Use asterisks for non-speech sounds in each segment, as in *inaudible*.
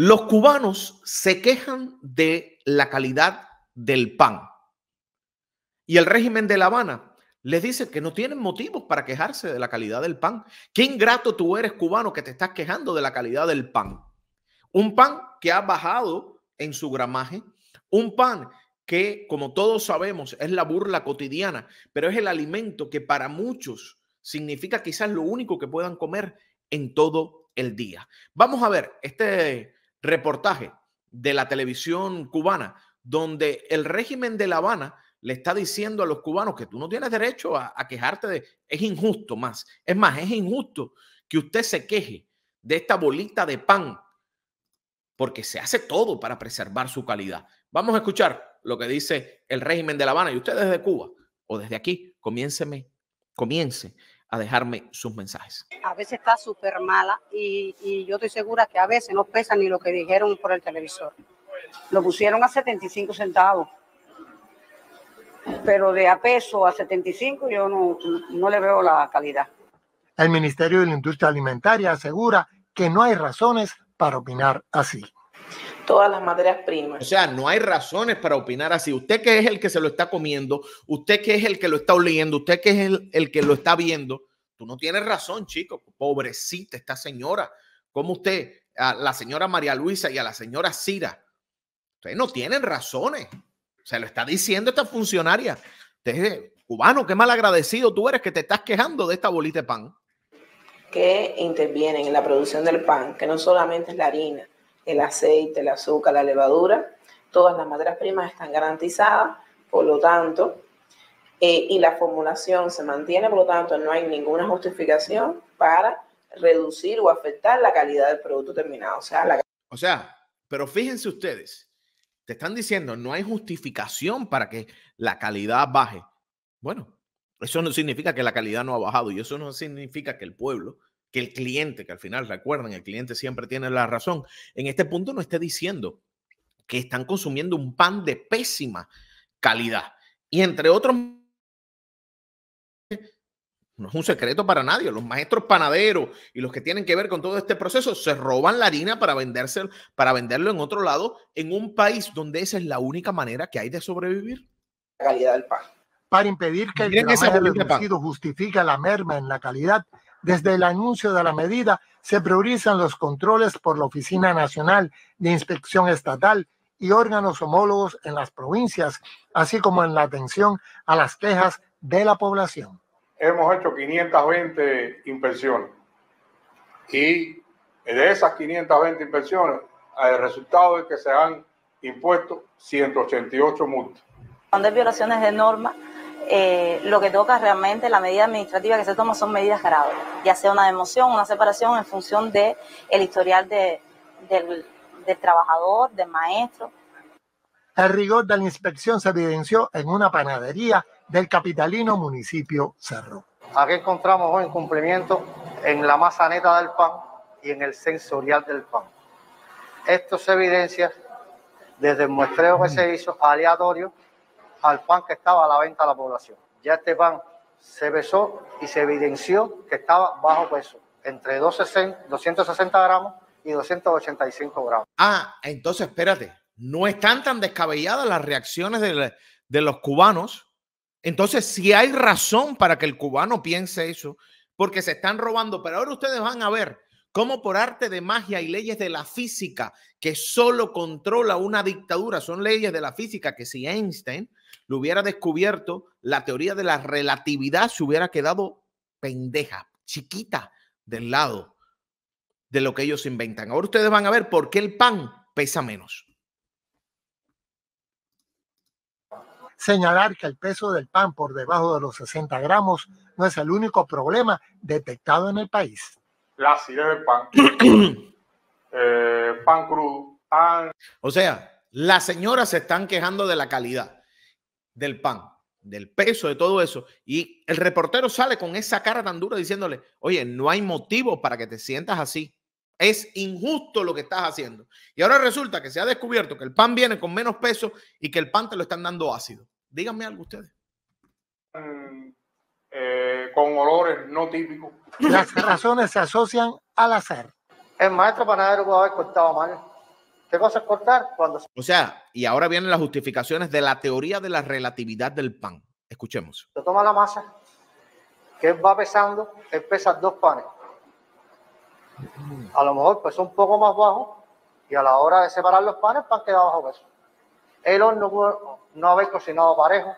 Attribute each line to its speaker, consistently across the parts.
Speaker 1: Los cubanos se quejan de la calidad del pan. Y el régimen de La Habana les dice que no tienen motivos para quejarse de la calidad del pan. Qué ingrato tú eres cubano que te estás quejando de la calidad del pan. Un pan que ha bajado en su gramaje, un pan que, como todos sabemos, es la burla cotidiana, pero es el alimento que para muchos significa quizás lo único que puedan comer en todo el día. Vamos a ver, este reportaje de la televisión cubana donde el régimen de La Habana le está diciendo a los cubanos que tú no tienes derecho a, quejarte de... Es injusto más. Es más, es injusto que usted se queje de esta bolita de pan, porque se hace todo para preservar su calidad. Vamos a escuchar lo que dice el régimen de La Habana y usted desde Cuba o desde aquí, comiénceme, comience a dejarme sus mensajes.
Speaker 2: A veces está súper mala y, yo estoy segura que a veces no pesa ni lo que dijeron por el televisor. Lo pusieron a 75 centavos, pero de a peso a 75 yo no, no le veo la calidad.
Speaker 3: El Ministerio de la Industria Alimentaria asegura que no hay razones para opinar así
Speaker 1: todas las materias primas. O sea, no hay razones para opinar así. Usted que es el que se lo está comiendo, usted que es el que lo está oliendo, usted que es el, que lo está viendo, tú no tienes razón, chico. Pobrecita esta señora. Como usted, a la señora María Luisa y a la señora Cira, ustedes no tienen razones. Se lo está diciendo esta funcionaria. Ustedes, cubano, qué mal agradecido tú eres que te estás quejando de esta bolita de pan. Que intervienen en la producción del pan, que no solamente es la harina, el aceite, el azúcar, la levadura, todas las materias primas están garantizadas, por lo tanto, eh, y la formulación se mantiene, por lo tanto no hay ninguna justificación para reducir o afectar la calidad del producto terminado. O sea, o sea pero fíjense ustedes, te están diciendo no hay justificación para que la calidad baje. Bueno, eso no significa que la calidad no ha bajado y eso no significa que el pueblo, que el cliente, que al final recuerden, el cliente siempre tiene la razón, en este punto no esté diciendo que están consumiendo un pan de pésima calidad. Y entre otros no es un secreto para nadie. Los maestros panaderos y los que tienen que ver con todo este proceso se roban la harina para, venderse, para venderlo en otro lado, en un país donde esa es la única manera que hay de sobrevivir. La calidad del pan. Para impedir que el
Speaker 3: justifique la merma en la calidad, desde el anuncio de la medida se priorizan los controles por la Oficina Nacional de Inspección Estatal y órganos homólogos en las provincias, así como en la atención a las quejas de la población hemos hecho 520 inspecciones y de esas 520 inspecciones, el resultado es que se han impuesto 188 multas. Cuando
Speaker 2: hay violaciones de norma. Eh, lo que toca realmente la medida administrativa que se toma son medidas graves, ya sea una democión, una separación en función del el historial del trabajador, del maestro.
Speaker 3: El rigor de la inspección se evidenció en una panadería del capitalino municipio Cerro.
Speaker 2: Aquí encontramos un incumplimiento en la masa neta del pan y en el sensorial del pan. Esto se evidencia desde el muestreo que se hizo aleatorio al pan que estaba a la venta a la población. Ya este pan se pesó y se evidenció que estaba bajo peso, entre 260 gramos y 285
Speaker 1: gramos. Ah, entonces espérate, no están tan descabelladas las reacciones de los cubanos entonces, si hay razón para que el cubano piense eso, porque se están robando, pero ahora ustedes van a ver cómo por arte de magia y leyes de la física que solo controla una dictadura, son leyes de la física que si Einstein lo hubiera descubierto, la teoría de la relatividad se hubiera quedado pendeja, chiquita del lado de lo que ellos inventan. Ahora ustedes van a ver por qué el pan pesa menos.
Speaker 3: Señalar que el peso del pan por debajo de los 60 gramos no es el único problema
Speaker 1: detectado en el país.
Speaker 3: La acidez del pan, *clears throat*
Speaker 1: eh, pan crudo. Pan. O sea, las señoras se están quejando de la calidad del pan, del peso, de todo eso. Y el reportero sale con esa cara tan dura diciéndole, oye, no hay motivo para que te sientas así. Es injusto lo que estás haciendo. Y ahora resulta que se ha descubierto que el pan viene con menos peso y que el pan te lo están dando ácido. Díganme algo ustedes.
Speaker 3: Mm, eh, con olores no típicos. *laughs* Las razones se asocian al hacer. El maestro panadero puede haber cortado mal.
Speaker 2: ¿Qué cosa es cortar? Cuando...
Speaker 1: O sea, y ahora vienen las justificaciones de la teoría de la relatividad del pan. Escuchemos.
Speaker 2: Se toma la masa, que va pesando, él dos panes a lo mejor pues un poco más bajo y a la hora de separar los panes, pan queda bajo peso. El horno pudo no haber cocinado parejo,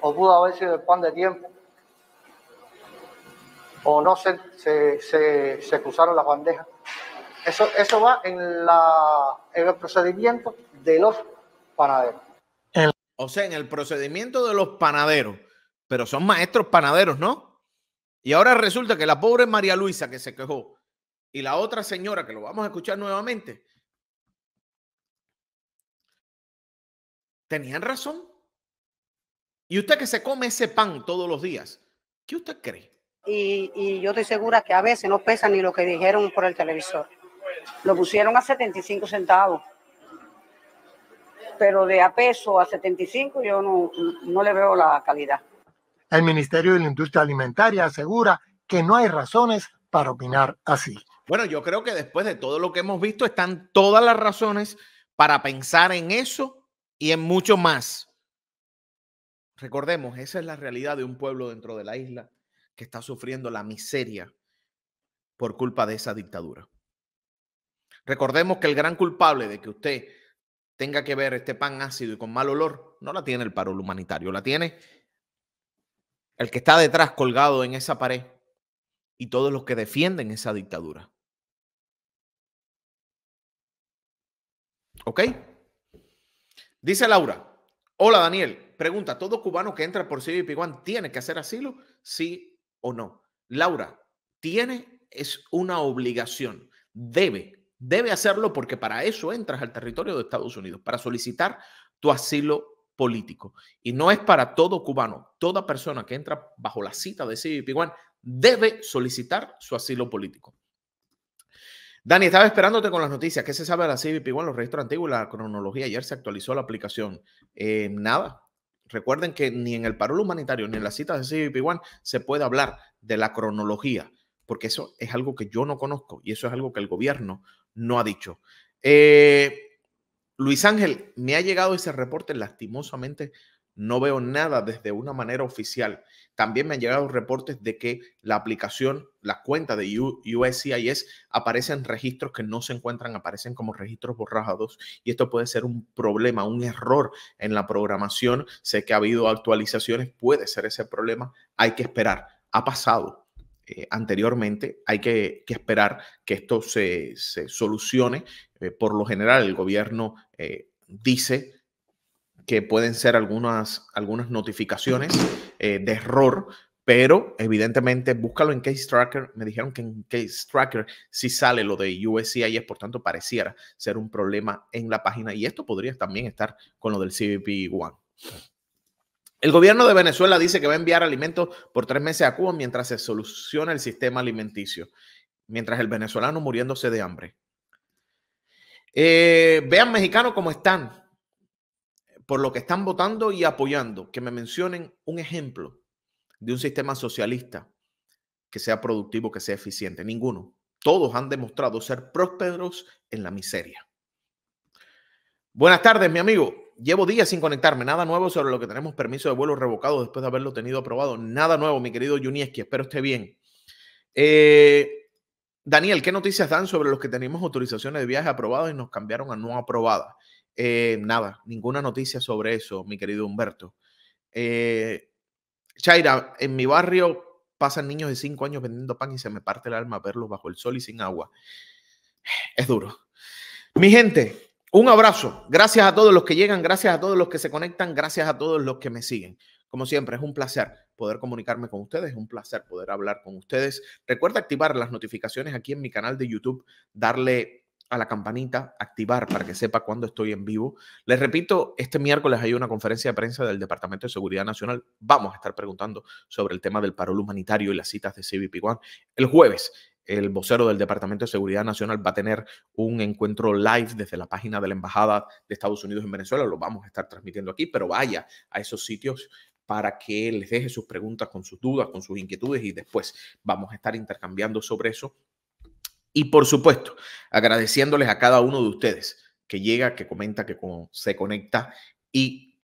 Speaker 2: o pudo haber sido el pan de tiempo, o no se, se, cruzaron las bandejas. Eso, eso va en, la, en el procedimiento de los
Speaker 1: panaderos. O sea, en el procedimiento de los panaderos, pero son maestros panaderos, ¿no? Y ahora resulta que la pobre María Luisa que se quejó y la otra señora, que lo vamos a escuchar nuevamente, tenían razón. Y usted que se come ese pan todos los días, ¿qué usted cree? Y,
Speaker 2: yo estoy segura que a veces no pesa ni lo que dijeron por el televisor. Lo pusieron a 75 centavos pero de a peso a 75 yo
Speaker 3: no,
Speaker 1: no, le veo la calidad.
Speaker 3: El Ministerio de la Industria Alimentaria asegura que no hay razones para opinar así.
Speaker 1: Bueno, yo creo que después de todo lo que hemos visto, están todas las razones para pensar en eso y en mucho más. Recordemos, esa es la realidad de un pueblo dentro de la isla que está sufriendo la miseria por culpa de esa dictadura. Recordemos que el gran culpable de que usted tenga que ver este pan ácido y con mal olor no la tiene el paro humanitario, la tiene el que está detrás colgado en esa pared y todos los que defienden esa dictadura. ¿Ok? Dice Laura, hola Daniel, pregunta, ¿todo cubano que entra por CBP One tiene que hacer asilo? Sí o no. Laura, tiene es una obligación, debe, debe hacerlo porque para eso entras al territorio de Estados Unidos, para solicitar tu asilo político. Y no es para todo cubano, toda persona que entra bajo la cita de CBP One debe solicitar su asilo político. Dani, estaba esperándote con las noticias. ¿Qué se sabe de la CBP? Bueno, los registros antiguos, la cronología. Ayer se actualizó la aplicación. Eh, nada. Recuerden que ni en el parol humanitario ni en las citas de CBP One se puede hablar de la cronología, porque eso es algo que yo no conozco y eso es algo que el gobierno no ha dicho. Eh, Luis Ángel, me ha llegado ese reporte lastimosamente no veo nada desde una manera oficial. También me han llegado reportes de que la aplicación, la cuenta de USCIS aparecen registros que no se encuentran, aparecen como registros borrados y esto puede ser un problema, un error en la programación. Sé que ha habido actualizaciones, puede ser ese problema, hay que esperar. Ha pasado, eh, anteriormente, hay que, esperar que esto se, solucione. Eh, por lo general, el gobierno eh, dice que pueden ser algunas, algunas notificaciones eh, de error, pero evidentemente búscalo en Case Tracker. Me dijeron que en Case Tracker sí sale lo de USCIS, por tanto pareciera ser un problema en la página y esto podría también estar con lo del CBP One. El gobierno de Venezuela dice que va a enviar alimentos por tres meses a Cuba mientras se soluciona el sistema alimenticio, mientras el venezolano muriéndose de hambre. Eh, vean mexicanos cómo están por lo que están votando y apoyando, que me mencionen un ejemplo de un sistema socialista que sea productivo, que sea eficiente. Ninguno. Todos han demostrado ser prósperos en la miseria. Buenas tardes, mi amigo. Llevo días sin conectarme. Nada nuevo sobre lo que tenemos permiso de vuelo revocado después de haberlo tenido aprobado. Nada nuevo, mi querido Yunieski. Espero esté bien. Eh, Daniel, ¿qué noticias dan sobre los que tenemos autorizaciones de viaje aprobadas y nos cambiaron a no aprobadas? Eh, nada, ninguna noticia sobre eso, mi querido Humberto. Eh, Chaira, en mi barrio pasan niños de 5 años vendiendo pan y se me parte el alma verlos bajo el sol y sin agua. Es duro. Mi gente, un abrazo. Gracias a todos los que llegan, gracias a todos los que se conectan, gracias a todos los que me siguen. Como siempre, es un placer poder comunicarme con ustedes, es un placer poder hablar con ustedes. Recuerda activar las notificaciones aquí en mi canal de YouTube, darle a la campanita, activar para que sepa cuándo estoy en vivo. Les repito, este miércoles hay una conferencia de prensa del Departamento de Seguridad Nacional. Vamos a estar preguntando sobre el tema del parol humanitario y las citas de CBP 1 El jueves el vocero del Departamento de Seguridad Nacional va a tener un encuentro live desde la página de la Embajada de Estados Unidos en Venezuela. Lo vamos a estar transmitiendo aquí, pero vaya a esos sitios para que les deje sus preguntas, con sus dudas, con sus inquietudes y después vamos a estar intercambiando sobre eso y por supuesto, agradeciéndoles a cada uno de ustedes que llega, que comenta, que se conecta y